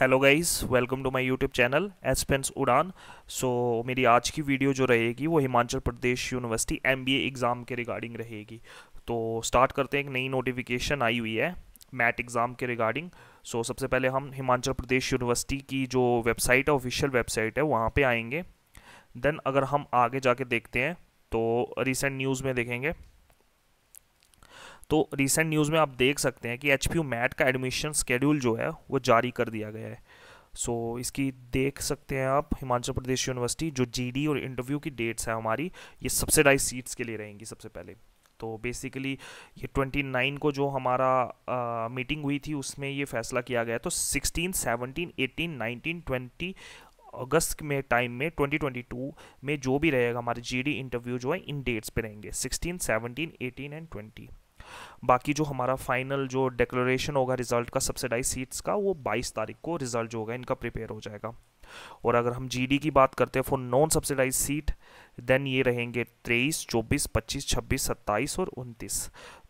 hello guys welcome to my YouTube channel एसपेंस Udaan so मेरी आज की वीडियो जो रहेगी वो Himachal Pradesh university MBA exam के रिगार्डिंग रहेगी तो स्टार्ट करते हैं एक नई नोटिफिकेशन आई हुई है मैट एग्ज़ाम के रिगार्डिंग सो so, सबसे पहले हम हिमाचल प्रदेश यूनिवर्सिटी की जो वेबसाइट है ऑफिशियल वेबसाइट है वहाँ पर आएंगे देन अगर हम आगे जाके देखते हैं तो रिसेंट न्यूज़ में देखेंगे तो रिसेंट न्यूज़ में आप देख सकते हैं कि एच पी मैट का एडमिशन स्केड्यूल जो है वो जारी कर दिया गया है सो so, इसकी देख सकते हैं आप हिमाचल प्रदेश यूनिवर्सिटी जो जी और इंटरव्यू की डेट्स हैं हमारी ये सब्सिडाइज सीट्स के लिए रहेंगी सबसे पहले तो बेसिकली ये 29 को जो हमारा आ, मीटिंग हुई थी उसमें ये फैसला किया गया तो 16, 17, 18, 19, 20 अगस्त में टाइम में 2022 में जो भी रहेगा हमारे जीडी इंटरव्यू जो है इन डेट्स पे रहेंगे 16, 17, 18 एंड 20 बाकी जो हमारा फाइनल जो डिक्लेरेशन होगा रिजल्ट का सब्सिडाइज सीट्स का वो 22 तारीख को रिजल्ट जो होगा इनका प्रिपेयर हो जाएगा और अगर हम जीडी की बात करते हैं for non subsidized seat then ये रहेंगे तेईस चौबीस पच्चीस छब्बीस सत्ताईस और उनतीस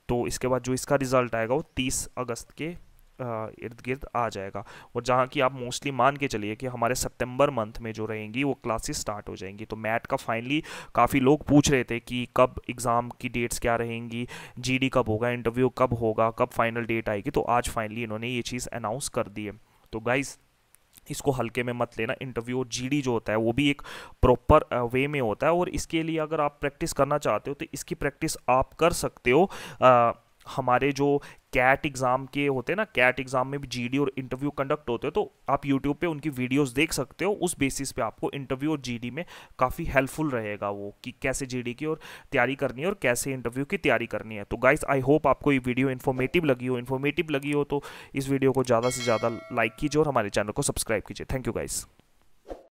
तो इसके बाद जो इसका रिजल्ट आएगा वो तीस अगस्त के इर्द गिर्द आ जाएगा और जहाँ की आप मोस्टली मान के चलिए कि हमारे सितंबर मंथ में जो रहेंगी वो क्लासेस स्टार्ट हो जाएंगी तो मैट का फाइनली काफ़ी लोग पूछ रहे थे कि कब एग्ज़ाम की डेट्स क्या रहेंगी जीडी कब होगा इंटरव्यू कब होगा कब फाइनल डेट आएगी तो आज फाइनली इन्होंने ये चीज़ अनाउंस कर दी है तो गाइज़ इसको हल्के में मत लेना इंटरव्यू और जी जो होता है वो भी एक प्रॉपर वे में होता है और इसके लिए अगर आप प्रैक्टिस करना चाहते हो तो इसकी प्रैक्टिस आप कर सकते हो आ, हमारे जो कैट एग्ज़ाम के होते हैं ना कैट एग्ज़ाम में भी जीडी और इंटरव्यू कंडक्ट होते हैं तो आप यूट्यूब पे उनकी वीडियोस देख सकते हो उस बेसिस पे आपको इंटरव्यू और जीडी में काफ़ी हेल्पफुल रहेगा वो कि कैसे जीडी की और तैयारी करनी है और कैसे इंटरव्यू की तैयारी करनी है तो गाइस आई होप आपको ये वीडियो इन्फॉर्मेटिव लगी हो इन्फॉर्मेटिव लगी हो तो इस वीडियो को ज़्यादा से ज़्यादा लाइक कीजिए और हमारे चैनल को सब्सक्राइब कीजिए थैंक यू गाइज़